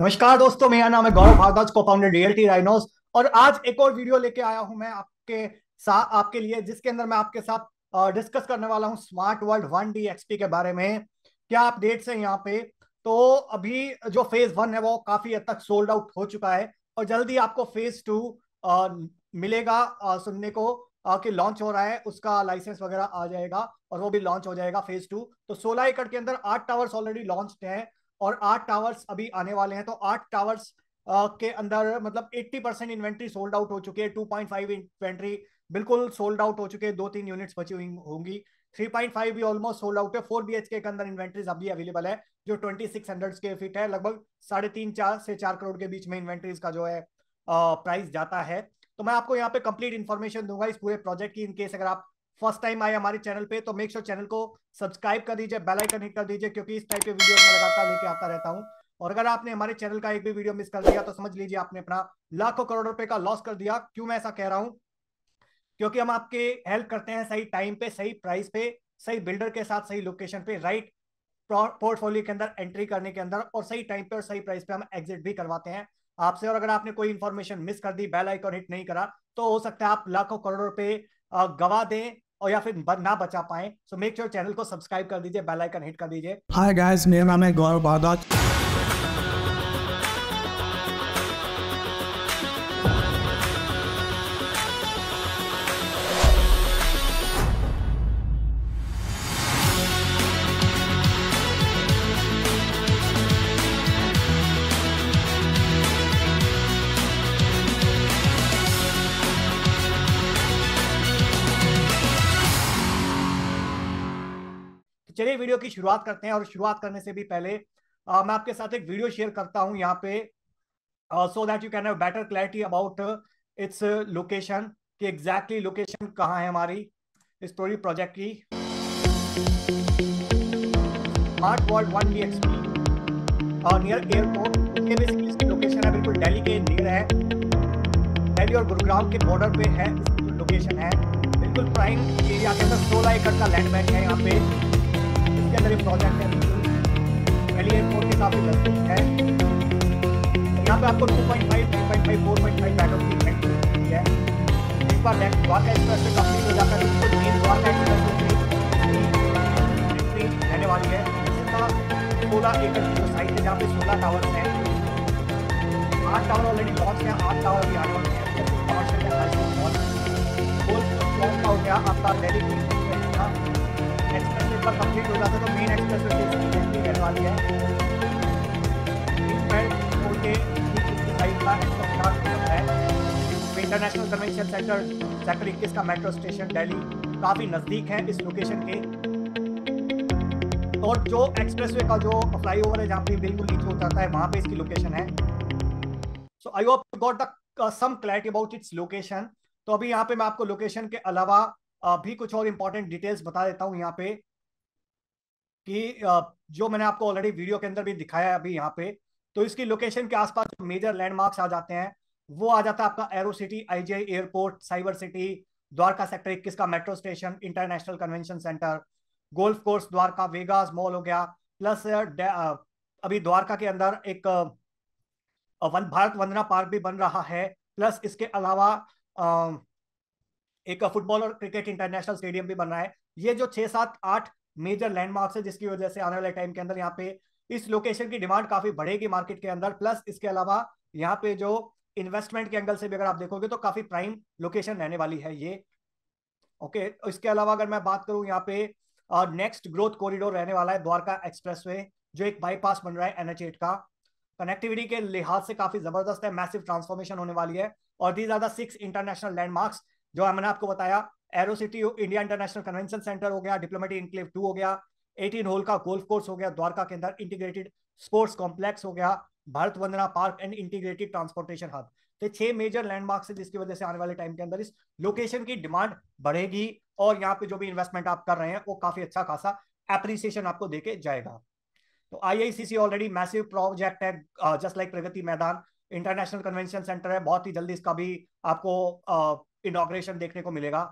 नमस्कार दोस्तों मेरा नाम है गौरव भारद्वाज को फाउंडेड रियल्टी राइनोस और आज एक और वीडियो लेके आया हूं मैं आपके साथ आपके लिए जिसके अंदर मैं आपके साथ डिस्कस करने वाला हूं smart world one D XP के बारे में क्या अपडेट्स हैं यहाँ पे तो अभी जो फेज वन है वो काफी हद तक सोल्ड आउट हो चुका है और जल्दी आपको फेज टू मिलेगा आ, सुनने को कि लॉन्च हो रहा है उसका लाइसेंस वगैरह आ जाएगा और वो भी लॉन्च हो जाएगा फेज टू तो सोलह एकड़ के अंदर आठ टावर्स ऑलरेडी लॉन्च हैं और आठ टावर्स अभी आने वाले हैं तो आठ टावर्स के अंदर मतलब 80 परसेंट इन्वेंट्री सोल्ड आउट हो चुकी है 2.5 इन्वेंट्री बिल्कुल सोल्ड आउट हो चुके हैं दो तीन यूनिट्स बची हुई होंगी 3.5 भी ऑलमोस्ट सोल्ड आउट है बी एच के अंदर इन्वेंट्रीज अभी अवेलेबल है जो twenty six hundred square feet है लगभग साढ़े तीन चार से चार करोड़ के बीच में इन्वेंट्रीज का जो है प्राइस जाता है तो मैं आपको यहाँ पे कंप्लीट इन्फॉर्मेशन दूंगा इस पूरे प्रोजेक्ट की इनकेस अगर आप फर्स्ट टाइम आए हमारे चैनल पे तो मेक श्योर चैनल को सब्सक्राइब कर दीजिए बेल आइकन हिट कर दीजिए क्योंकि इस टाइप के वीडियो मैं लगातार लेके आता रहता हूँ और अगर आपने हमारे चैनल का एक भी वीडियो मिस कर दिया तो समझ लीजिए आपने अपना लाखों करोड़ रुपए का लॉस कर दिया क्यों मैं ऐसा कह रहा हूँ क्योंकि हम आपके हेल्प करते हैं सही टाइम पे सही प्राइस पे सही बिल्डर के साथ सही लोकेशन पे राइट पोर्टफोलियो के अंदर एंट्री करने के अंदर और सही टाइम पे और सही प्राइस पे हम एग्जिट भी करवाते हैं आपसे और अगर आपने कोई इन्फॉर्मेशन मिस कर दी बेल आइकन हिट नहीं करा तो हो सकता है आप लाखों करोड़ रुपए गवा दें और या फिर ना बचा पाए सो मेक श्योर चैनल को सब्सक्राइब कर दीजिए बेल आइकन हिट कर दीजिए हाय गाइस मेरा नाम है गौरव भारद्वाज की शुरुआत करते हैं और शुरुआत करने से भी पहले आ, मैं आपके साथ एक वीडियो शेयर करता हूं यहाँ पे so that you can have better clarity about its location कि एग्जैक्टली लोकेशन कहाँ है हमारी इस पूरी प्रोजेक्ट की smart world one B XP near airport ये बेसिकली इसकी लोकेशन है बिल्कुल दिल्ली के नियर है दिल्ली और गुरुग्राम के बॉर्डर पे है लोकेशन है बिल्कुल प्राइम एरिया के अंदर सोलह एकड़ का लैंड बैंक है यहाँ पे इसके अंदर एक प्रोजेक्ट है पहली एयरपोर्ट के साथ सब है यहाँ पे आपको 2.5, 3.5, 4.5 बैटों की इफेक्ट मिलती है एक बार लेफ्ट द्वारका एक्सप्रेस से कंप्लीट हो जाता है तो मेन द्वारका एक्सप्रेस रहने वाली है इसका सोलह एकड़ की जो साइट है जहाँ पे सोलह टावर हैं आठ टावर ऑलरेडी लॉन्च है आठ टावर भी आठ लॉन्च है आपका दिल्ली पर कंप्लीट हो जाता है तो मेन एक्सप्रेस वे रहने वाली है इंटरनेशनल कन्वेंशन सेंटर सेक्टर इक्कीस का मेट्रो स्टेशन दिल्ली काफ़ी नज़दीक है इस लोकेशन के और जो एक्सप्रेसवे का जो फ्लाई ओवर है जहां पे बिल्कुल नीचे उतरता है वहां पे इसकी लोकेशन है so I hope got the some clarity about its location तो अभी यहाँ पे मैं आपको लोकेशन के अलावा uh, भी कुछ और इंपॉर्टेंट डिटेल्स बता देता हूँ यहाँ पे कि जो मैंने आपको ऑलरेडी वीडियो के अंदर भी दिखाया है अभी यहाँ पे तो इसकी लोकेशन के आसपास जो मेजर लैंडमार्क्स आ जाते हैं वो आ जाता है आपका aero city IGI airport cyber city Dwarka sector इक्कीस का metro station international convention centre golf course Dwarka Vegas mall हो गया प्लस अभी द्वारका के अंदर एक वन भारत वंदना पार्क भी बन रहा है प्लस इसके अलावा एक फुटबॉल और क्रिकेट इंटरनेशनल स्टेडियम भी बन रहा है ये जो छह सात आठ मेजर लैंडमार्क्स है जिसकी वजह से आने वाले टाइम के अंदर यहाँ पे इस लोकेशन की डिमांड काफी बढ़ेगी मार्केट के अंदर प्लस इसके अलावा यहाँ पे जो इन्वेस्टमेंट के एंगल से भी अगर आप देखोगे तो काफी प्राइम लोकेशन रहने वाली है ये ओके okay, इसके अलावा अगर मैं बात करूं यहाँ पे और नेक्स्ट ग्रोथ कॉरिडोर रहने वाला है द्वारका एक्सप्रेसवे जो एक बाईपास बन रहा है एनएच एट का कनेक्टिविटी के लिहाज से काफी जबरदस्त है मैसिव ट्रांसफॉर्मेशन होने वाली है और दीज आर दिक्स सिक्स इंटरनेशनल लैंडमार्क्स जो मैंने आपको बताया aero city India international convention centre हो गया डिप्लोमेटिक इंक्लेव टू हो गया एटीन होल का गोल्फ कोर्स हो गया द्वारका के अंदर इंटीग्रेटेड स्पोर्ट्स कॉम्प्लेक्स हो गया Bharat Vandana park and integrated transportation hub तो छह मेजर लैंडमार्क है जिसकी वजह से आने वाले टाइम के अंदर इस लोकेशन की डिमांड बढ़ेगी और यहाँ पे जो भी इन्वेस्टमेंट आप कर रहे हैं वो काफी अच्छा खासा एप्रिसिएशन आपको देके जाएगा तो आईआईसीसी ऑलरेडी मैसिव प्रोजेक्ट है just like Pragati Maidan international convention centre है बहुत ही जल्दी इसका भी आपको इनोग्रेशन देखने को मिलेगा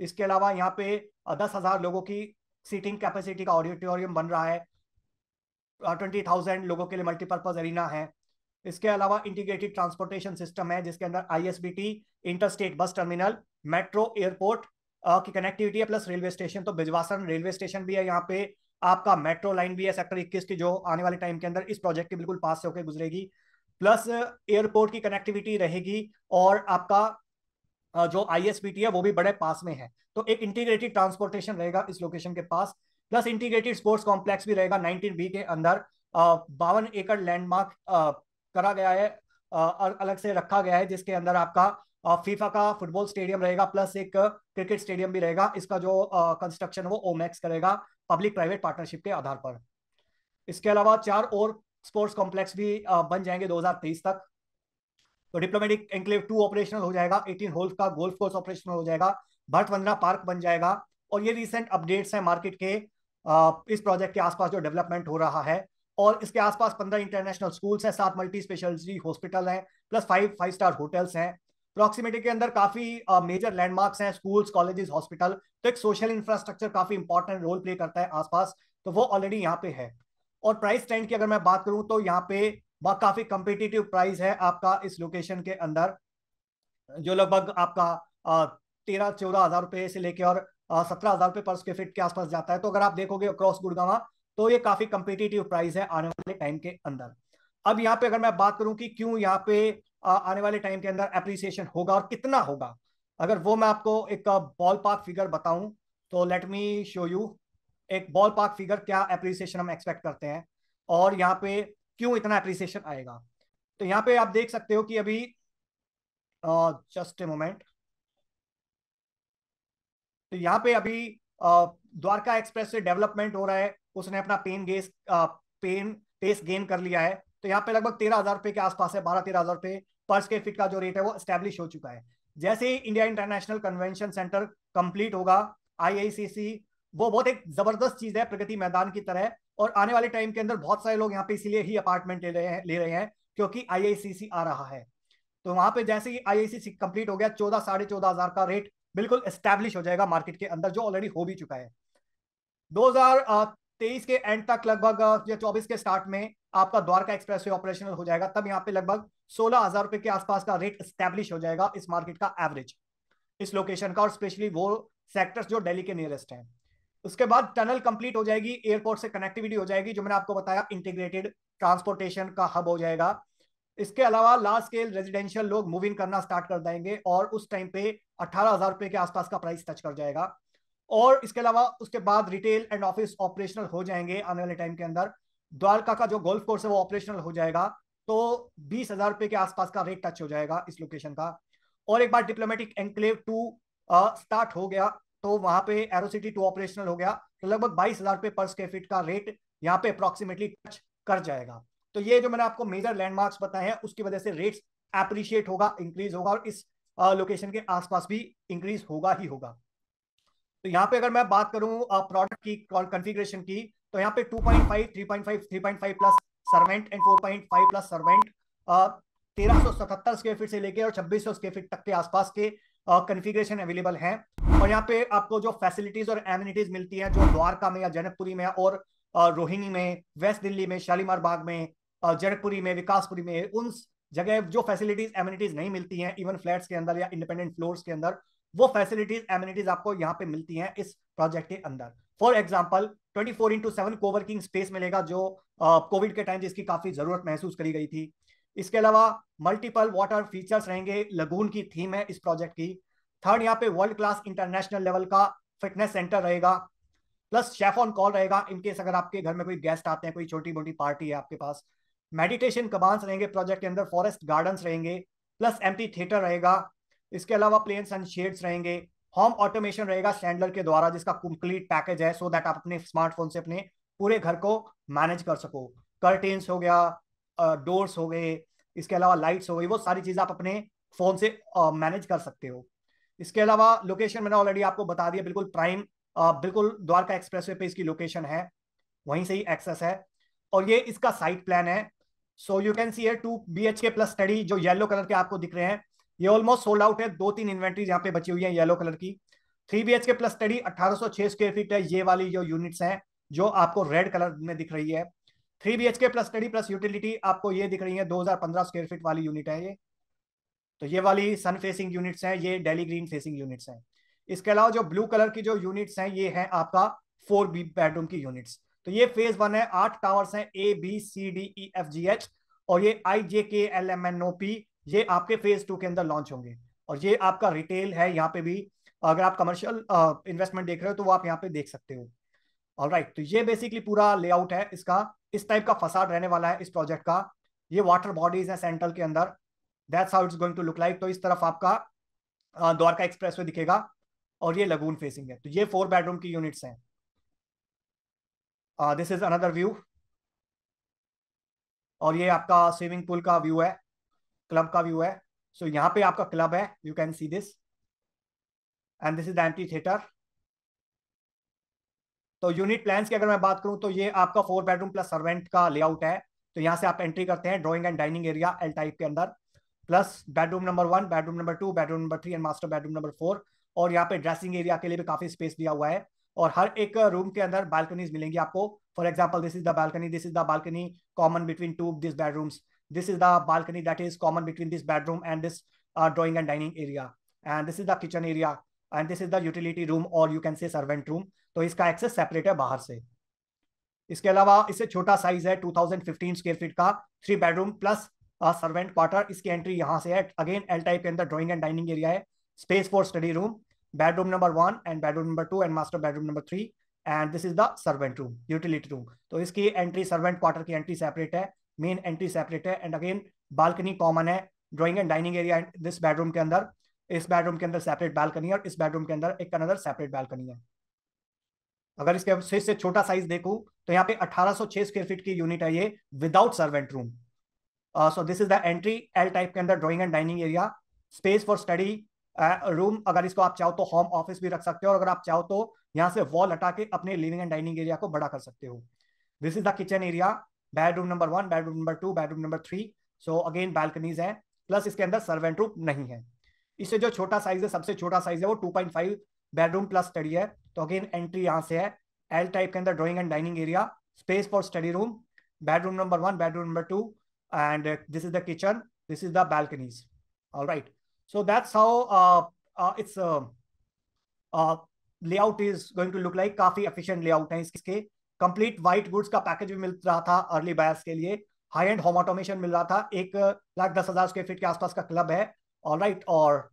इसके अलावा यहाँ पे दस हजार लोगों की सीटिंग कैपेसिटी का ऑडिटोरियम बन रहा है ट्वेंटी थाउजेंड लोगों के लिए मल्टीपर्पज अरीना है इसके अलावा इंटीग्रेटेड ट्रांसपोर्टेशन सिस्टम है जिसके अंदर ISBT interstate bus terminal metro airport की कनेक्टिविटी है प्लस रेलवे स्टेशन तो बिजवासन रेलवे स्टेशन भी है यहाँ पे आपका मेट्रो लाइन भी है सेक्टर 21 की जो आने वाले टाइम के अंदर इस प्रोजेक्ट के बिल्कुल पास से होकर गुजरेगी प्लस एयरपोर्ट की कनेक्टिविटी रहेगी और आपका जो आई है वो भी बड़े पास में है तो एक इंटीग्रेटेड ट्रांसपोर्टेशन रहेगा इस लोकेशन के पास प्लस इंटीग्रेटेड स्पोर्ट्स कॉम्प्लेक्स भी रहेगा नाइनटीन बी के अंदर बावन एकड़ लैंडमार्क करा गया है अलग से रखा गया है जिसके अंदर आपका फीफा का फुटबॉल स्टेडियम रहेगा प्लस एक क्रिकेट स्टेडियम भी रहेगा इसका जो कंस्ट्रक्शन वो ओमैक्स करेगा पब्लिक प्राइवेट पार्टनरशिप के आधार पर इसके अलावा चार और स्पोर्ट्स कॉम्प्लेक्स भी बन जाएंगे 2023 तक तो डिप्लोमेटिक एंक्लेव टू ऑपरेशनल हो जाएगा एटीन होल्स का गोल्फ कोर्स ऑपरेशनल हो जाएगा भट वंदना पार्क बन जाएगा और ये रिसेंट अपडेट्स हैं मार्केट के इस प्रोजेक्ट के आसपास जो डेवलपमेंट हो रहा है और इसके आसपास पंद्रह इंटरनेशनल स्कूल्स हैं सात मल्टी स्पेशलिटी हॉस्पिटल हैं plus five five star hotels हैं प्रॉक्सिमिटी के अंदर काफी मेजर लैंडमार्क्स हैं स्कूल्स कॉलेजेस हॉस्पिटल तो एक सोशल इंफ्रास्ट्रक्चर काफी इंपॉर्टेंट रोल प्ले करता है आसपास तो वो ऑलरेडी यहाँ पे है और प्राइस ट्रेंड की अगर मैं बात करूँ तो यहाँ पे वह काफी कंपिटेटिव प्राइस है आपका इस लोकेशन के अंदर जो लगभग आपका तेरह चौदह हजार रुपए से लेके और सत्रह हजार रुपए पर स्क्वेयर फीट के आसपास जाता है तो अगर आप देखोगे अक्रॉस गुड़गावा तो ये काफी कंपिटेटिव प्राइस है आने वाले टाइम के अंदर अब यहाँ पे अगर मैं बात करूं कि क्यों यहाँ पे आने वाले टाइम के अंदर एप्रिसिएशन होगा और कितना होगा अगर वो मैं आपको एक बॉल पार्क फिगर बताऊं तो लेट मी शो यू एक बॉल पार्क फिगर क्या एप्रिसिएशन हम एक्सपेक्ट करते हैं और यहाँ पे क्यों इतना अप्रिसिएशन आएगा तो यहाँ पे आप देख सकते हो कि अभी जस्ट ए मोमेंट तो यहाँ पे अभी द्वारका एक्सप्रेस से डेवलपमेंट हो रहा है उसने अपना पेन गेस पेन पेस गेन कर लिया है तो यहाँ पे लगभग तेरह हजार रुपए के आसपास है बारह तेरह हजार रुपए पर स्क्वेयर फीट का जो रेट है वो स्टैब्लिश हो चुका है जैसे ही India international convention centre complete होगा आईआईसीसी वो बहुत एक जबरदस्त चीज है प्रगति मैदान की तरह और आने वाले टाइम के अंदर बहुत सारे लोग यहाँ पे इसीलिए ही अपार्टमेंट ले रहे हैं ले रहे हैं क्योंकि आईआईसीसी आ रहा है तो वहां पे जैसे ही आईआईसीसी कंप्लीट हो गया चौदह साढ़े चौदह हजार का रेट बिल्कुल एस्टेब्लिश हो जाएगा मार्केट के अंदर जो ऑलरेडी हो भी चुका है दो के एंड तक लगभग या चौबीस के स्टार्ट में आपका द्वारका एक्सप्रेस ऑपरेशनल हो जाएगा तब यहाँ पे लगभग सोलह हजार रुपए के आसपास का रेट स्टैब्लिश हो जाएगा इस मार्केट का एवरेज इस लोकेशन का और स्पेशली वो सेक्टर्स जो दिल्ली के नियरेस्ट हैं उसके बाद टनल कंप्लीट हो जाएगी एयरपोर्ट से कनेक्टिविटी हो जाएगी जो मैंने आपको बताया इंटीग्रेटेड ट्रांसपोर्टेशन का हब हो जाएगा इसके अलावा लार्ज स्केल रेजिडेंशियल लोग मूव इन करना स्टार्ट कर देंगे और उस टाइम पे अठारह हजार रुपए के आसपास का प्राइस टच कर जाएगा और इसके अलावा उसके बाद रिटेल एंड ऑफिस ऑपरेशनल हो जाएंगे आने वाले टाइम के अंदर द्वारका का जो गोल्फ कोर्स है वो ऑपरेशनल हो जाएगा तो बीस हजार रुपए के आसपास का रेट टच हो जाएगा इस लोकेशन का और एक बार डिप्लोमेटिक एनक्लेव टू स्टार्ट हो गया तो वहां पे एरोसिटी टू ऑपरेशनल हो गया तो लगभग बाईस हजार रुपए पर स्क्वेयर फीट का रेट यहाँ पे अप्रोक्सीमेटली टच कर जाएगा तो ये जो मैंने आपको मेजर लैंडमार्क्स बताए हैं उसकी वजह से रेट्स एप्रिशिएट होगा इंक्रीज होगा और इस लोकेशन के आसपास भी इंक्रीज होगा ही होगा तो यहाँ पे अगर मैं बात करूं प्रोडक्ट की कॉन्फिग्रेशन की तो यहाँ पे 2.5, 3.5, 3.5 plus servant and 4.5 plus servant तेरह सौ स्क्वायर फीट से लेके और छब्बीस सौ स्क्वायर फीट तक के आसपास के कॉन्फ़िगरेशन अवेलेबल हैं और यहाँ पे आपको जो फैसिलिटीज और एमिनिटीज मिलती है जो द्वारका में या जनकपुरी में और रोहिणी में वेस्ट दिल्ली में शालीमार बाग में जनकपुरी में विकासपुरी में उन जगह जो फैसिलिटीज एम्यूनिटीज नहीं मिलती हैं इवन फ्लैट्स के अंदर या इंडिपेंडेंट फ्लोर्स के अंदर वो फैसिलिटीज एम्यूनिटीज आपको यहाँ पे मिलती हैं इस प्रोजेक्ट के अंदर for example twenty four into seven coworking space मिलेगा जो कोविड के टाइम जिसकी काफी जरूरत महसूस करी गई थी इसके अलावा मल्टीपल वाटर फीचर्स रहेंगे लगून की थीम है इस प्रोजेक्ट की थर्ड यहाँ पे वर्ल्ड क्लास इंटरनेशनल लेवल का फिटनेस सेंटर रहेगा प्लस शेफ ऑन कॉल रहेगा इनकेस अगर आपके घर में कोई गेस्ट आते हैं कोई छोटी मोटी पार्टी है आपके पास मेडिटेशन कबांस रहेंगे प्रोजेक्ट के अंदर फॉरेस्ट गार्डन्स रहेंगे प्लस एम थिएटर रहेगा इसके अलावा प्लेन्स एंड शेड्स रहेंगे होम ऑटोमेशन रहेगा सैंडलर के द्वारा जिसका कंप्लीट पैकेज है सो दैट आप अपने स्मार्टफोन से अपने पूरे घर को मैनेज कर सको कर्टेन्स हो गया डोर्स हो गए इसके अलावा लाइट्स हो गई वो सारी चीज़ आप अपने फ़ोन से मैनेज कर सकते हो इसके अलावा लोकेशन मैंने ऑलरेडी आपको बता दिया बिल्कुल प्राइम बिल्कुल द्वारका एक्सप्रेस पे इसकी लोकेशन है वहीं से ही एक्सेस है और ये इसका साइट प्लान है सो यू कैन सी है two B H K plus study जो येलो कलर के आपको दिख रहे हैं ये ऑलमोस्ट सोल्ड आउट है दो तीन इन्वेंट्रीज यहाँ पे बची हुई है येलो कलर की three B H K plus study अठारह स्क्वेयर फीट है ये वाली जो यूनिट्स हैं जो आपको रेड कलर में दिख रही है three B H K plus study plus utility आपको ये दिख रही है दो हजार पंद्रह स्क्वेयर फीट वाली यूनिट है ये तो ये वाली सन फेसिंग यूनिट्स हैं ये डेली ग्रीन फेसिंग यूनिट्स हैं इसके अलावा जो ब्लू कलर की जो यूनिट्स हैं ये हैं आपका फोर बी बेडरूम की यूनिट्स तो ये फेज वन है आठ टावर्स हैं A B C D E F G H और ये I J K L M N O P ये आपके फेज टू के अंदर लॉन्च होंगे और ये आपका रिटेल है यहाँ पे भी अगर आप कमर्शियल इन्वेस्टमेंट देख रहे हो तो वो आप यहाँ पे देख सकते हो और राइट right, तो ये बेसिकली पूरा लेआउट है इसका इस टाइप का फसाद रहने वाला है इस प्रोजेक्ट का ये वाटर बॉडीज है सेंट्रल के अंदर that's how it's going to look like तो इस तरफ आपका द्वारका एक्सप्रेस दिखेगा और ये लगून फेसिंग है तो ये फोर बेडरूम की यूनिट्स हैं दिस इज अनदर व्यू और ये आपका स्विमिंग पूल का व्यू है क्लब का व्यू है सो so, यहाँ पे आपका क्लब है you can see this and this is the theatre तो यूनिट प्लान्स की अगर मैं बात करूं तो ये आपका फोर बेडरूम प्लस सर्वेंट का लेआउट है तो यहां से आप एंट्री करते हैं drawing and dining area L type के अंदर plus bedroom number one bedroom number two bedroom number three and master bedroom number four और यहाँ पे ड्रेसिंग एरिया के लिए भी काफी स्पेस दिया हुआ है और हर एक रूम के अंदर बालकनीज मिलेंगी आपको for example this is the balcony this is the balcony common between two this bedrooms this is the balcony that is common between this bedroom and this drawing and dining area and this is the kitchen area and this is the utility room और you can say servant room तो इसका access separate है बाहर से इसके अलावा इससे छोटा साइज है 2015 स्क्वायर फीट का three bedroom plus servant quarter इसकी एंट्री यहाँ से है अगेन एल टाइप के अंदर ड्रॉइंग एंड डाइनिंग एरिया है space for study room bedroom number one and bedroom number two and master bedroom number three and this is the servant room utility room तो इसकी entry servant quarter की entry separate है main entry separate है and again balcony common है drawing and dining area this bedroom के अंदर इस bedroom के अंदर सेपरेट बालकनी है और इस बेडरूम के अंदर एक अनदर सेपरेट बालकनी है अगर इसके से छोटा साइज देखूं तो यहाँ पे 1806 स्क्वेयर फीट की यूनिट है ये without servant room so this is the entry L type के अंदर drawing and dining area space for study room अगर इसको आप चाहो तो होम ऑफिस भी रख सकते हो और अगर आप चाहो तो यहाँ से वॉल हटा के अपने लिविंग एंड डाइनिंग एरिया को बड़ा कर सकते हो this is the kitchen area bedroom number one bedroom number two bedroom number three so again balconies है प्लस इसके अंदर सर्वेंट रूम नहीं है इससे जो छोटा साइज है सबसे छोटा साइज है वो two point five bedroom plus study है तो अगेन एंट्री यहाँ से है एल टाइप के अंदर drawing and dining area space for study room bedroom number one bedroom number two and uh, this is the kitchen this is the balconies all right so that's how uh, uh, its a uh, uh layout is going to look like काफी efficient layout है इसके complete white goods का package भी मिल रहा था early buyers के लिए high end home automation मिल रहा था एक लाख दस हजार स्क्वायर फीट के आसपास का क्लब है ऑल राइट right, और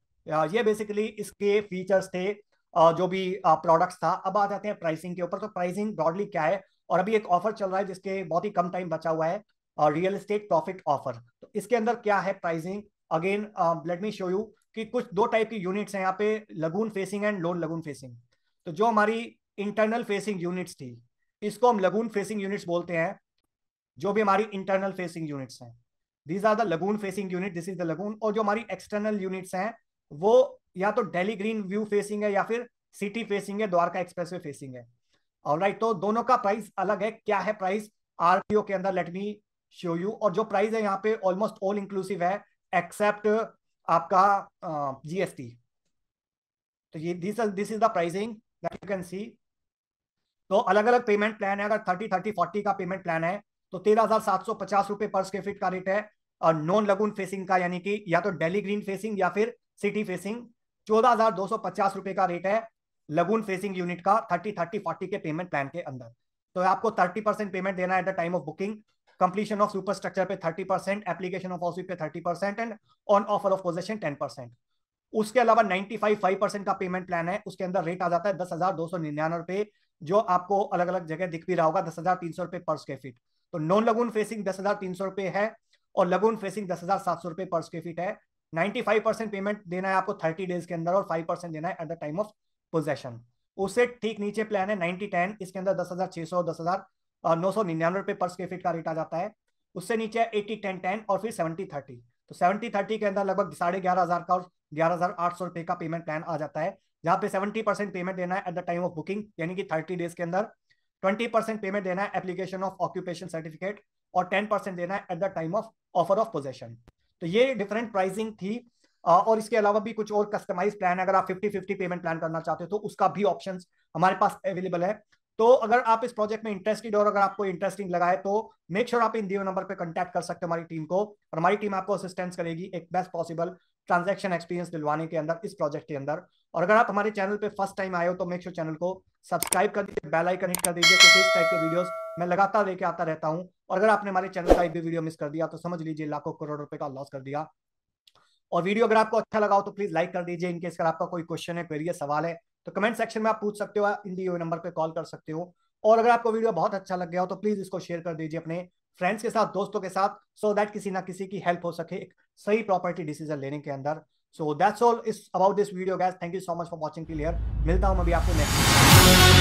ये बेसिकली इसके फीचर्स थे जो भी प्रोडक्ट्स था अब आ जाते हैं प्राइसिंग के ऊपर तो प्राइसिंग ब्रॉडली क्या है और अभी एक ऑफर चल रहा है जिसके बहुत ही कम टाइम बचा हुआ है रियल एस्टेट प्रॉफिट ऑफर तो इसके अंदर क्या है pricing again let me show you कि कुछ दो टाइप की यूनिट्स हैं यहाँ पे lagoon facing and lawn lagoon facing तो जो हमारी इंटरनल फेसिंग यूनिट्स थी इसको हम लगून फेसिंग यूनिट्स बोलते हैं जो भी हमारी इंटरनल फेसिंग यूनिट्स हैं these are the lagoon facing unit this is the lagoon और जो हमारी एक्सटर्नल यूनिट्स हैं वो या तो डेली ग्रीन व्यू फेसिंग है या फिर सिटी फेसिंग है द्वारका एक्सप्रेस फेसिंग है और राइट right, तो दोनों का प्राइस अलग है क्या है प्राइस आरपीओ के अंदर लेट मी शो यू और जो प्राइस है यहाँ पे ऑलमोस्ट ऑल इंक्लूसिव है एक्सेप्ट आपका जीएसटी टी तो ये this this is the pricing that you can see तो अलग अलग पेमेंट प्लान है अगर थर्टी थर्टी फोर्टी का पेमेंट प्लान है तो तेरह हजार सात सौ पचास रुपए पर स्क्वेयर फीट का रेट है और नॉन लगून फेसिंग का यानी कि या तो डेली ग्रीन फेसिंग या फिर सिटी फेसिंग चौदह हजार दो सौ पचास रुपए का रेट है लगून फेसिंग यूनिट का थर्टी थर्टी फोर्टी के पेमेंट प्लान के अंदर तो आपको थर्टी परसेंट पेमेंट देना है at the time of booking completion of superstructure पे 30% एप्लीकेशन ऑफ हाउसिंग पे 30% and on offer of possession 10% उसके अलावा 95 फाइव परसेंट का पेमेंट प्लान है उसके अंदर रेट आ जाता है दस हजार दो सौ निन्यानवे रुपए जो आपको अलग अलग जगह दिख भी रहा होगा दस हजार तीन सौ रुपए पर स्क्वायर फीट तो नॉन लगून फेसिंग दस हजार तीन सौ रुपए है और लगून फेसिंग दस हजार सात सौ रुपए पर स्क्वायर फीट है 95 परसेंट पेमेंट देना है आपको 30 डेज के अंदर और 5 परसेंट देना है at the time of possession उससे ठीक नीचे प्लान है 90 10 इसके अंदर दस हजार नौ सौ निन्यानवे रुपए पर स्क्वेयर फीट का रेट आ जाता है उससे नीचे एटी टेन टेन और फिर सेवेंटी थर्टी तो सेवेंटी थर्टी के अंदर लगभग साढ़े ग्यारह हज़ार का और ग्यारह हज़ार आठ सौ रुपए का पेमेंट प्लान आ जाता है जहां पे सेवेंटी परसेंट पेमेंट देना है at the time of booking यानी कि थर्टी डेज के अंदर ट्वेंटी परसेंट पेमेंट देना है एप्लीकेशन ऑफ ऑक्यूपेशन सर्टिफिकेट और टेन परसेंट देना है at the time of offer of possession तो ये डिफरेंट प्राइसिंग थी और इसके अलावा भी कुछ और कस्टमाइज प्लान अगर आप फिफ्टी फिफ्टी पेमेंट प्लान करना चाहते हो तो उसका भी ऑप्शन हमारे पास अवेलेबल है तो अगर आप इस प्रोजेक्ट में इंटरेस्टेड और अगर आपको इंटरेस्टिंग लगा है तो मेक श्योर sure आप इन दिए नंबर पर कॉन्टैक्ट कर सकते हो हमारी टीम को और हमारी टीम आपको असिस्टेंस करेगी एक बेस्ट पॉसिबल ट्रांजैक्शन एक्सपीरियंस दिलवाने के अंदर इस प्रोजेक्ट के अंदर और अगर आप हमारे चैनल पे फर्स्ट टाइम आए हो तो मेक श्योर sure चैनल को सब्सक्राइब कर दीजिए बेल आइकन हिट कर दीजिए क्योंकि इस टाइप के वीडियोस मैं लगातार लेके आता रहता हूं और अगर आपने हमारे चैनल का एक भी वीडियो मिस कर दिया तो समझ लीजिए लाखों करोड़ रुपए का लॉस कर दिया और वीडियो अगर आपको अच्छा लगा हो तो प्लीज लाइक कर दीजिए इनकेस अगर आपका कोई क्वेश्चन है क्वेरी है सवाल है तो कमेंट सेक्शन में आप पूछ सकते हो इन दी नंबर पर कॉल कर सकते हो और अगर आपको वीडियो बहुत अच्छा लग गया हो तो प्लीज इसको शेयर कर दीजिए अपने फ्रेंड्स के साथ दोस्तों के साथ सो so दैट किसी ना किसी की हेल्प हो सके एक सही प्रॉपर्टी डिसीजन लेने के अंदर so that's all is about this video guys thank you so much for watching क्लियर मिलता हूं अभी आपको नेक्स्ट